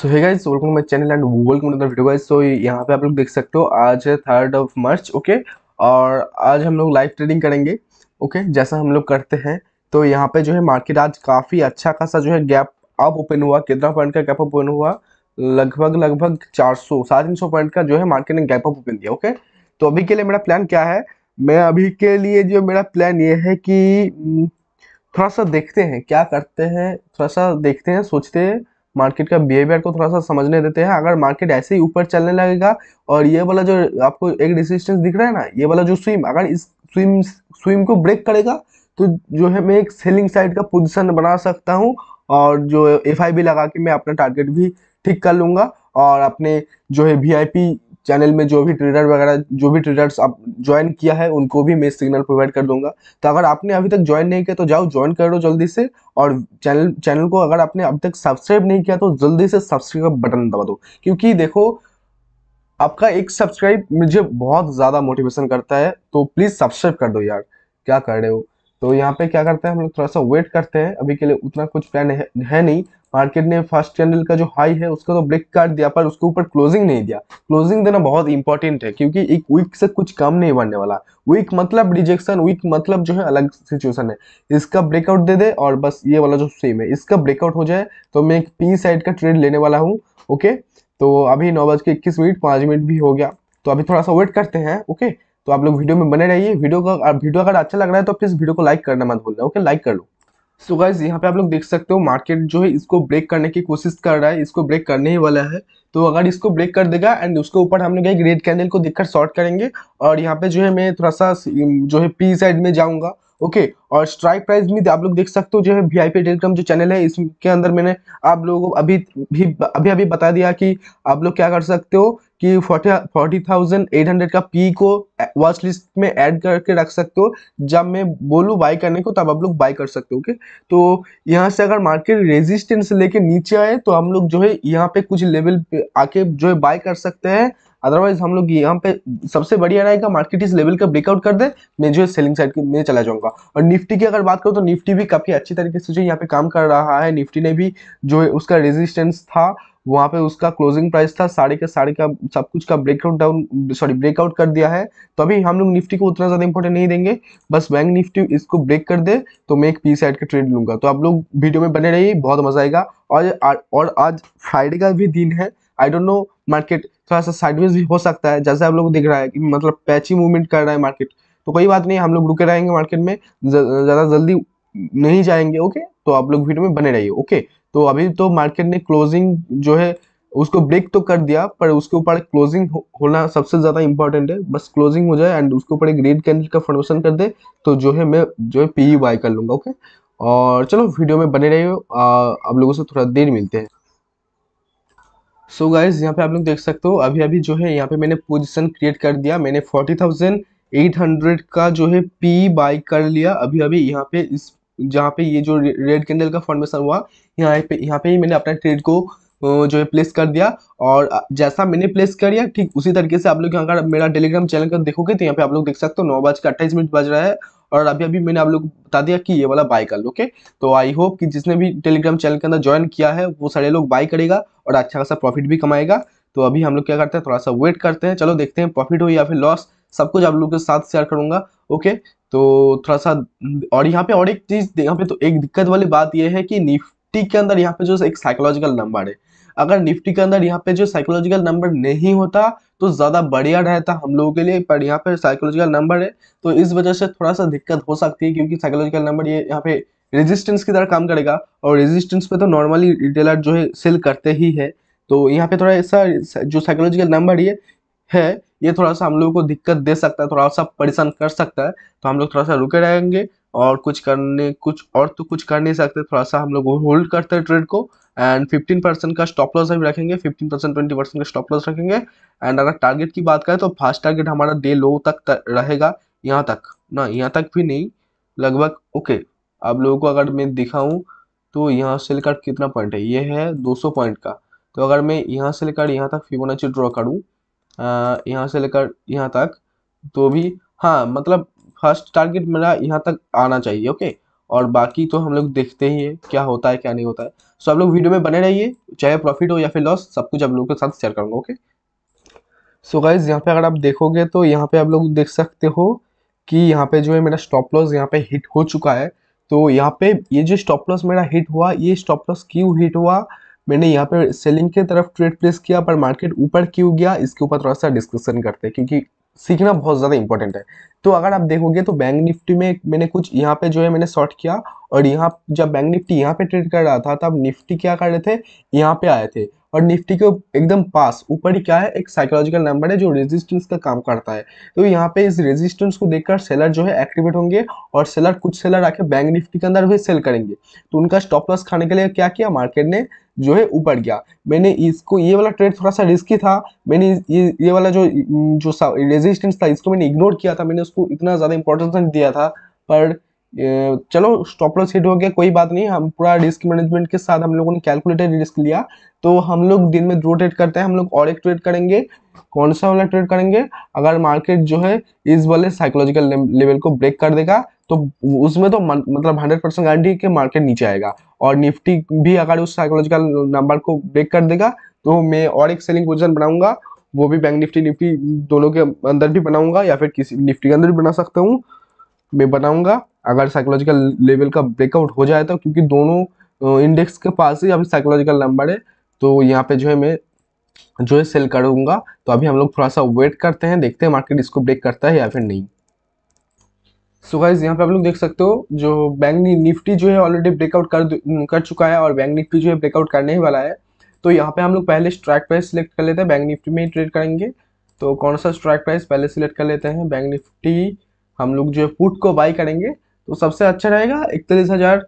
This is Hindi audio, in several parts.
So hey guys welcome my channel and welcome to the video guys so यहाँ पे आप लोग देख सकते हो आज है थर्ड ऑफ मार्च ओके और आज हम लोग लाइव ट्रेडिंग करेंगे ओके okay? जैसा हम लोग करते हैं तो यहाँ पे जो है मार्केट आज काफ़ी अच्छा खासा जो है गैप अप ओपन हुआ कितना पॉइंट का गैप ओपन हुआ लगभग लगभग चार सौ साढ़े तीन सौ पॉइंट का जो है मार्केट ने गैप अप ओपन दिया ओके okay? तो अभी के लिए मेरा प्लान क्या है मैं अभी के लिए जो मेरा प्लान ये है कि हम्म, थोड़ा सा देखते हैं क्या करते हैं थोड़ा सा देखते हैं सोचते हैं मार्केट का बिहेवियर को थोड़ा सा समझने देते हैं अगर मार्केट ऐसे ही ऊपर चलने लगेगा और ये वाला जो आपको एक रेसिस्टेंस दिख रहा है ना ये वाला जो स्विम अगर इस स्विम स्विम को ब्रेक करेगा तो जो है मैं एक सेलिंग साइड का पोजिशन बना सकता हूँ और जो एफ लगा के मैं अपना टारगेट भी ठीक कर लूँगा और अपने जो है वी चैनल में जो भी ट्रेडर वगैरह जो भी ट्रेडर्स आप ज्वाइन किया है उनको भी मैं सिग्नल प्रोवाइड कर दूंगा तो अगर आपने अभी तक ज्वाइन नहीं किया तो जाओ ज्वाइन करो जल्दी से और चैनल चैनल को अगर आपने अब तक सब्सक्राइब नहीं किया तो जल्दी से सब्सक्राइब बटन दबा दो क्योंकि देखो आपका एक सब्सक्राइब मुझे बहुत ज़्यादा मोटिवेशन करता है तो प्लीज़ सब्सक्राइब कर दो यार क्या कर रहे हो तो यहाँ पे क्या करते हैं हम लोग थोड़ा सा वेट करते हैं अभी के लिए उतना कुछ प्लान है, है नहीं मार्केट ने फर्स्ट कैंडल का जो हाई है उसका तो ब्रेक काट दिया पर उसके ऊपर क्लोजिंग नहीं दिया क्लोजिंग देना बहुत इंपॉर्टेंट है क्योंकि एक वीक से कुछ कम नहीं बनने वाला वीक मतलब रिजेक्शन वीक मतलब जो है अलग सिचुएशन है इसका ब्रेकआउट दे दे और बस ये वाला जो सेम है इसका ब्रेकआउट हो जाए तो मैं एक पी साइड का ट्रेड लेने वाला हूँ ओके तो अभी नौ बज के इक्कीस मिनट पाँच मिनट भी हो गया तो अभी थोड़ा सा वेट करते हैं ओके तो आप लोग वीडियो में बने रहिए वीडियो का वीडियो अगर अच्छा लग रहा है तो प्लीज़ वीडियो को लाइक करना मत भूलना ओके लाइक कर लो सो गाइज यहाँ पे आप लोग देख सकते हो मार्केट जो है इसको ब्रेक करने की कोशिश कर रहा है इसको ब्रेक करने ही वाला है तो अगर इसको ब्रेक कर देगा एंड उसके ऊपर हम लोग एक रेड कैंडल को देखकर शॉर्ट करेंगे और यहाँ पे जो है मैं थोड़ा सा जो है पी साइड में जाऊँगा ओके और स्ट्राइक प्राइस भी आप लोग देख सकते हो जो है वी टेलीग्राम जो चैनल है इसके अंदर मैंने आप लोगों को अभी भी अभी अभी बता दिया कि आप लोग क्या कर सकते हो कि forty forty thousand eight hundred का पी को वॉच लिस्ट में ऐड करके रख सकते हो जब मैं बोलूँ बाई करने को तब आप लोग बाई कर सकते हो ओके तो यहाँ से अगर मार्केट रेजिस्टेंस लेके नीचे आए तो हम लोग जो है यहाँ पे कुछ लेवल पे आके जो है बाई कर सकते हैं अदरवाइज हम लोग यहाँ पे सबसे बढ़िया रहेगा मार्केट इस लेवल का ब्रेकआउट कर दे मैं जो है सेलिंग साइड में चला जाऊंगा और निफ्टी निफ्टी की अगर बात करूँ तो निफ्टी भी काफ़ी अच्छी तरीके से जो यहाँ पे काम कर रहा है निफ्टी ने भी जो उसका रेजिस्टेंस था वहाँ पे उसका क्लोजिंग प्राइस था साढ़े का साढ़े का सब कुछ का ब्रेकआउट डाउन सॉरी ब्रेकआउट कर दिया है तो अभी हम लोग निफ्टी को उतना ज़्यादा इंपॉर्टेंट नहीं देंगे बस बैंक निफ्टी इसको ब्रेक कर दे तो मैं एक पी साइड का ट्रेड लूँगा तो आप लोग वीडियो में बने रहिए बहुत मज़ा आएगा और और आज फ्राइडे का भी दिन है आई डोंट नो मार्केट थोड़ा सा साइडवेज भी हो सकता है जैसे आप लोग दिख रहा है कि मतलब पैची मूवमेंट कर रहा है मार्केट तो कोई बात नहीं हम लोग रुके रहेंगे मार्केट में ज़्यादा जल्दी नहीं जाएंगे ओके तो आप लोग वीडियो में बने रहिए ओके तो अभी तो मार्केट ने क्लोजिंग जो है उसको ब्रेक तो कर दिया पर उसके ऊपर क्लोजिंग होना सबसे ज़्यादा इंपॉर्टेंट है बस क्लोजिंग हो जाए एंड उसके ऊपर एक रेड कैंडल का फॉर्मेशन कर दे तो जो है मैं जो है पी बाय e कर लूंगा ओके और चलो वीडियो में बने रहिए आप लोगों से थोड़ा देर मिलते हैं सो गाइज यहाँ पे आप लोग देख सकते हो अभी अभी जो है यहाँ पे मैंने पोजिशन क्रिएट कर दिया मैंने फोर्टी थाउजेंड 800 का जो है पी बाय कर लिया अभी अभी यहाँ पे इस जहाँ पे ये जो रेड कैंडल का फॉर्मेशन हुआ यहाँ पे यहाँ पे ही मैंने अपना ट्रेड को जो है प्लेस कर दिया और जैसा मैंने प्लेस कर दिया ठीक उसी तरीके से आप लोग यहाँ का मेरा टेलीग्राम चैनल का देखोगे तो यहाँ पे आप लोग देख सकते हो नौ बज के अट्ठाईस मिनट बज रहा है और अभी अभी मैंने आप लोग बता दिया कि ये वाला बाय कर लो ओके तो आई होप कि जिसने भी टेलीग्राम चैनल के अंदर ज्वाइन किया है वो सारे लोग बाय करेगा और अच्छा खासा प्रॉफिट भी कमाएगा तो अभी हम लोग क्या करते हैं थोड़ा सा वेट करते हैं चलो देखते हैं प्रॉफिट हो या फिर लॉस सब कुछ आप लोग के साथ शेयर करूंगा ओके तो थोड़ा सा और यहाँ पे और एक चीज यहाँ पे तो एक दिक्कत वाली बात यह है कि निफ्टी के अंदर यहाँ पे जो एक साइकोलॉजिकल नंबर है अगर निफ्टी के अंदर यहाँ पे जो साइकोलॉजिकल नंबर नहीं होता तो ज़्यादा बढ़िया रहता हम लोगों के लिए पर यहाँ पे साइकोलॉजिकल नंबर है तो इस वजह से थोड़ा सा दिक्कत हो सकती है क्योंकि साइकोलॉजिकल नंबर ये यहाँ पे रेजिस्टेंस की तरह काम करेगा और रेजिस्टेंस पे तो नॉर्मली रिटेलर जो है सेल करते ही है तो यहाँ पे थोड़ा ऐसा जो साइकोलॉजिकल नंबर ये है ये थोड़ा सा हम लोगों को दिक्कत दे सकता है थोड़ा सा परेशान कर सकता है तो हम लोग थोड़ा सा रुके रहेंगे और कुछ करने कुछ और तो कुछ कर नहीं सकते थोड़ा सा हम लोग होल्ड करते हैं ट्रेड को एंड 15 परसेंट का स्टॉप लॉस अभी रखेंगे 15 परसेंट ट्वेंटी परसेंट का स्टॉप लॉस रखेंगे एंड अगर टारगेट की बात करें तो फास्ट टारगेट हमारा डे लो तक रहेगा यहाँ तक ना यहाँ तक भी नहीं लगभग ओके आप लोगों को अगर मैं दिखाऊँ तो यहाँ से लेकर कितना पॉइंट है ये है दो पॉइंट का तो अगर मैं यहाँ से लेकर यहाँ तक फिबोनाची ड्रॉ करूँ यहाँ से लेकर यहाँ तक तो भी हाँ मतलब फर्स्ट टारगेट मेरा यहाँ तक आना चाहिए ओके और बाकी तो हम लोग देखते ही है क्या होता है क्या नहीं होता है सो आप लोग वीडियो में बने रहिए चाहे प्रॉफिट हो या फिर लॉस सब कुछ आप लोगों के साथ शेयर करूँगा ओके सो गाइज यहाँ पे अगर आप देखोगे तो यहाँ पे आप लोग देख सकते हो कि यहाँ पे जो है मेरा स्टॉप लॉस यहाँ पे हिट हो चुका है तो यहाँ पे ये जो स्टॉप लॉस मेरा हिट हुआ ये स्टॉप लॉस क्यों हिट हुआ मैंने यहाँ पे सेलिंग के तरफ ट्रेड प्लेस किया पर मार्केट ऊपर क्यों गया इसके ऊपर थोड़ा सा डिस्कशन करते हैं क्योंकि सीखना बहुत ज़्यादा इंपॉर्टेंट है तो अगर आप देखोगे तो बैंक निफ्टी में मैंने कुछ यहाँ पे जो है मैंने शॉर्ट किया और यहाँ जब बैंक निफ्टी यहाँ पे ट्रेड कर रहा था तब निफ्टी क्या कर रहे थे यहाँ पे आए थे और निफ्टी के एकदम पास ऊपर ही क्या है एक साइकोलॉजिकल नंबर है जो रेजिस्टेंस का काम करता है तो यहाँ पे इस रेजिस्टेंस को देखकर सेलर जो है एक्टिवेट होंगे और सेलर कुछ सेलर आके बैंक निफ्टी के अंदर भी सेल करेंगे तो उनका स्टॉप लॉस खाने के लिए क्या किया मार्केट ने जो है ऊपर गया मैंने इसको ये वाला ट्रेड थोड़ा सा रिस्की था मैंने ये ये वाला जो जो रेजिस्टेंस था इसको मैंने इग्नोर किया था मैंने को इतना ज़्यादा इंपॉर्टेंस नहीं दिया था पर चलो स्टॉप लॉस हिट हो गया कोई बात नहीं हम पूरा रिस्क मैनेजमेंट के साथ हम लोगों ने कैलकुलेटेड रिस्क लिया तो हम लोग दिन में दो ट्रेड करते हैं हम लोग और एक ट्रेड करेंगे कौन सा वाला ट्रेड करेंगे अगर मार्केट जो है इस वाले साइकोलॉजिकल लेवल को ब्रेक कर देगा तो उसमें तो मतलब हंड्रेड परसेंट गारंटी के मार्केट नीचे आएगा और निफ्टी भी अगर उस साइकोलॉजिकल नंबर को ब्रेक कर देगा तो मैं और एक सेलिंग पोजिशन बनाऊंगा वो भी बैंक निफ्टी निफ्टी दोनों के अंदर भी बनाऊंगा या फिर किसी निफ्टी के अंदर भी बना सकता हूँ मैं बनाऊंगा अगर साइकोलॉजिकल लेवल का ब्रेकआउट हो जाए तो क्योंकि दोनों इंडेक्स के पास ही अभी साइकोलॉजिकल नंबर है तो यहाँ पे जो है मैं जो है सेल करूँगा तो अभी हम लोग थोड़ा सा वेट करते हैं देखते हैं मार्केट इसको ब्रेक करता है या फिर नहीं सो so गाइज यहाँ पे आप लोग देख सकते हो जो बैंक निफ्टी जो है ऑलरेडी ब्रेकआउट कर कर चुका है और बैंक निफ्टी जो है ब्रेकआउट करने ही वाला है तो यहाँ पे हम लोग पहले स्ट्राइक प्राइस सिलेक्ट कर लेते हैं बैंक निफ्टी में ट्रेड करेंगे तो कौन सा स्ट्राइक प्राइस पहले सिलेक्ट कर लेते हैं बैंक निफ्टी हम लोग जो है पुट को बाई करेंगे तो सबसे अच्छा रहेगा इकतालीस हज़ार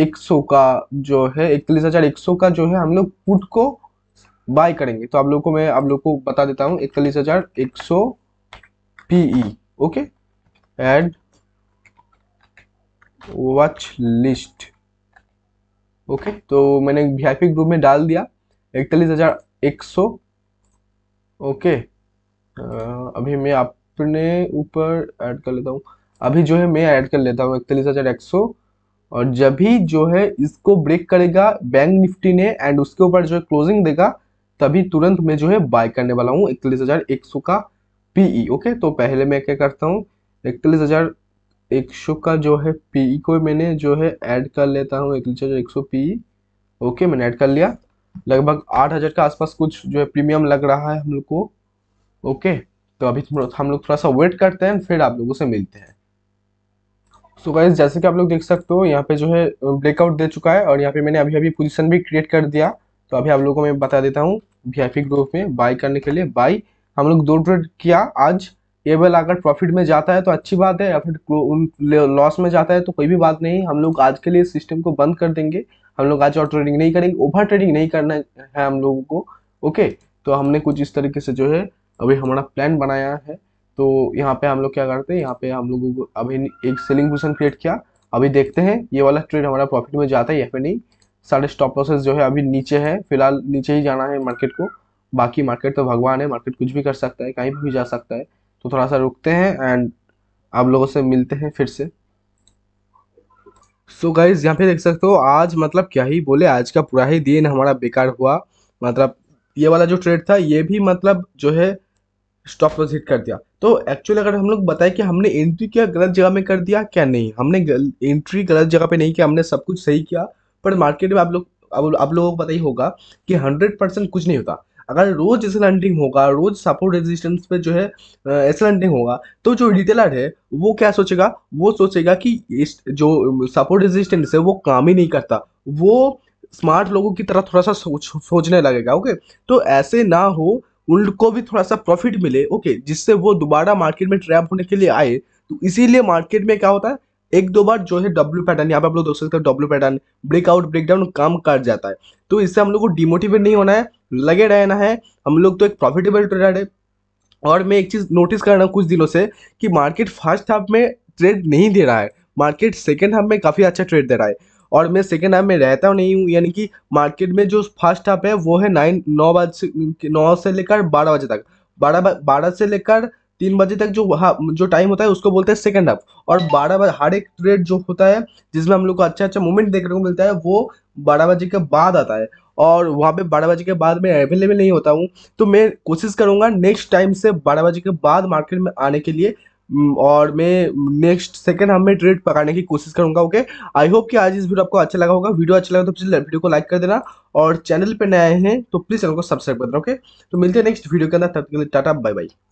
एक सौ का जो है इकतालीस हज़ार एक सौ का जो है हम लोग पुट को बाय करेंगे तो आप लोग को मैं आप लोग को बता देता हूँ इकतालीस हज़ार एक सौ PE okay add watch list okay तो मैंने वी ग्रुप में डाल दिया इकतालीस हज़ार एक सौ ओके आ, अभी मैं अपने ऊपर ऐड कर लेता हूँ अभी जो है मैं ऐड कर लेता हूँ इकतालीस हज़ार एक सौ और जब भी जो है इसको ब्रेक करेगा बैंक निफ्टी ने एंड उसके ऊपर जो है क्लोजिंग देगा तभी तुरंत मैं जो है बाय करने वाला हूँ इकतालीस हज़ार एक सौ का पीई e, ओके तो पहले मैं क्या करता हूँ इकतालीस हज़ार एक सौ का जो है पी को मैंने जो है ऐड कर लेता हूँ एक लीटर एक सौ पी ओके मैंने ऐड कर लिया लगभग आठ हज़ार के आसपास कुछ जो है प्रीमियम लग रहा है हम लोग को ओके तो अभी हम लोग थोड़ा सा वेट करते हैं फिर आप लोगों से मिलते हैं सो so गाइज जैसे कि आप लोग देख सकते हो यहाँ पे जो है ब्रेकआउट दे चुका है और यहाँ पे मैंने अभी अभी पोजिशन भी क्रिएट कर दिया तो अभी आप लोगों को मैं बता देता हूँ वी ग्रुप में बाई करने के लिए बाई हम लोग दो ट्रेड किया आज ये बल अगर प्रॉफिट में जाता है तो अच्छी बात है या फिर लॉस में जाता है तो कोई भी बात नहीं हम लोग आज के लिए सिस्टम को बंद कर देंगे हम लोग आज और ट्रेडिंग नहीं करेंगे ओवर ट्रेडिंग नहीं करना है हम लोगों को ओके तो हमने कुछ इस तरीके से जो है अभी हमारा प्लान बनाया है तो यहाँ पे हम लोग क्या करते हैं यहाँ पे हम लोगों को अभी एक सेलिंग पोजिशन क्रिएट किया अभी देखते हैं ये वाला ट्रेड हमारा प्रॉफिट में जाता है या फिर नहीं सारे स्टॉप लॉसेस जो है अभी नीचे है फिलहाल नीचे ही जाना है मार्केट को बाकी मार्केट तो भगवान है मार्केट कुछ भी कर सकता है कहीं भी जा सकता है तो थोड़ा सा रुकते हैं एंड आप लोगों से मिलते हैं फिर से सो गाइज यहाँ पे देख सकते हो आज मतलब क्या ही बोले आज का पूरा ही दिन हमारा बेकार हुआ मतलब ये वाला जो ट्रेड था ये भी मतलब जो है स्टॉप लॉस हिट कर दिया तो एक्चुअली अगर हम लोग बताएं कि हमने एंट्री क्या गलत जगह में कर दिया क्या नहीं हमने गल, एंट्री गलत जगह पे नहीं किया हमने सब कुछ सही किया पर मार्केट में आप लोग आप लोगों को पता ही होगा कि हंड्रेड परसेंट कुछ नहीं होता अगर रोज एसल हंटिंग होगा रोज सपोर्ट रेजिस्टेंस पे जो है एसल हंटिंग होगा तो जो रिटेलर है वो क्या सोचेगा वो सोचेगा कि इस जो सपोर्ट रेजिस्टेंस है वो काम ही नहीं करता वो स्मार्ट लोगों की तरह थोड़ा सा सोच सोचने लगेगा ओके तो ऐसे ना हो उनको भी थोड़ा सा प्रॉफिट मिले ओके जिससे वो दोबारा मार्केट में ट्रैप होने के लिए आए तो इसीलिए मार्केट में क्या होता है एक दो बार जो है डब्ल्यू पैटर्न यहाँ पे आप लोग देख सकते हो डब्ल्यू पैटर्न ब्रेकआउट ब्रेकडाउन काम कर जाता है तो इससे हम लोग को डिमोटिवेट नहीं होना है लगे रहना है हम लोग तो एक प्रॉफिटेबल ट्रेडर है और मैं एक चीज़ नोटिस कर रहा हूँ कुछ दिनों से कि मार्केट फर्स्ट हाफ में ट्रेड नहीं दे रहा है मार्केट सेकेंड हाफ में काफ़ी अच्छा ट्रेड दे रहा है और मैं सेकेंड हाफ में रहता हूँ नहीं हूँ यानी कि मार्केट में जो फर्स्ट हाफ है वो है नाइन नौ बजे नौ से लेकर बारह बजे तक बारह बारह से लेकर तीन बजे तक जो हाँ जो टाइम होता है उसको बोलते हैं सेकंड हाफ और बारह बजे हर एक ट्रेड जो होता है जिसमें हम लोग को अच्छा अच्छा मूवमेंट देखने को मिलता है वो बारह बजे के बाद आता है और वहाँ पे बारह बजे के बाद मैं अवेलेबल नहीं होता हूँ तो मैं कोशिश करूँगा नेक्स्ट टाइम से बारह बजे के बाद मार्केट में आने के लिए और मैं नेक्स्ट सेकंड हम में ट्रेड पकाने की कोशिश करूंगा ओके आई होप कि आज इस वीडियो आपको अच्छा लगा होगा वीडियो अच्छा लगा तो प्लीज़ वीडियो को लाइक कर देना और चैनल पर नए हैं तो प्लीज़ चैनल को सब्सक्राइब कर देना ओके तो मिलते हैं नेक्स्ट वीडियो के अंदर तब के लिए टाटा बाय बाय